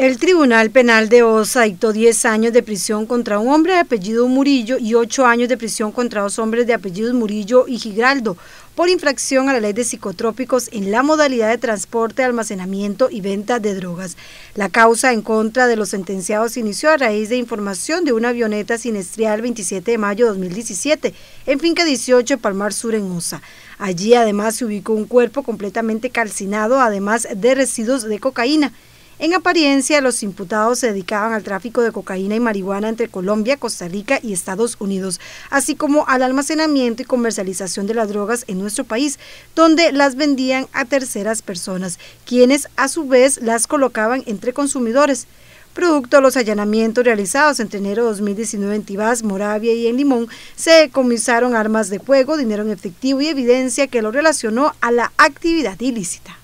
El Tribunal Penal de Osa dictó 10 años de prisión contra un hombre de apellido Murillo y 8 años de prisión contra dos hombres de apellidos Murillo y Giraldo por infracción a la ley de psicotrópicos en la modalidad de transporte, almacenamiento y venta de drogas. La causa en contra de los sentenciados inició a raíz de información de una avioneta sinestrial 27 de mayo de 2017 en finca 18 Palmar Sur en Osa. Allí además se ubicó un cuerpo completamente calcinado, además de residuos de cocaína en apariencia, los imputados se dedicaban al tráfico de cocaína y marihuana entre Colombia, Costa Rica y Estados Unidos, así como al almacenamiento y comercialización de las drogas en nuestro país, donde las vendían a terceras personas, quienes a su vez las colocaban entre consumidores producto de los allanamientos realizados entre enero de 2019 en Tibás, Moravia y en Limón, se decomisaron armas de fuego, dinero en efectivo y evidencia que lo relacionó a la actividad ilícita.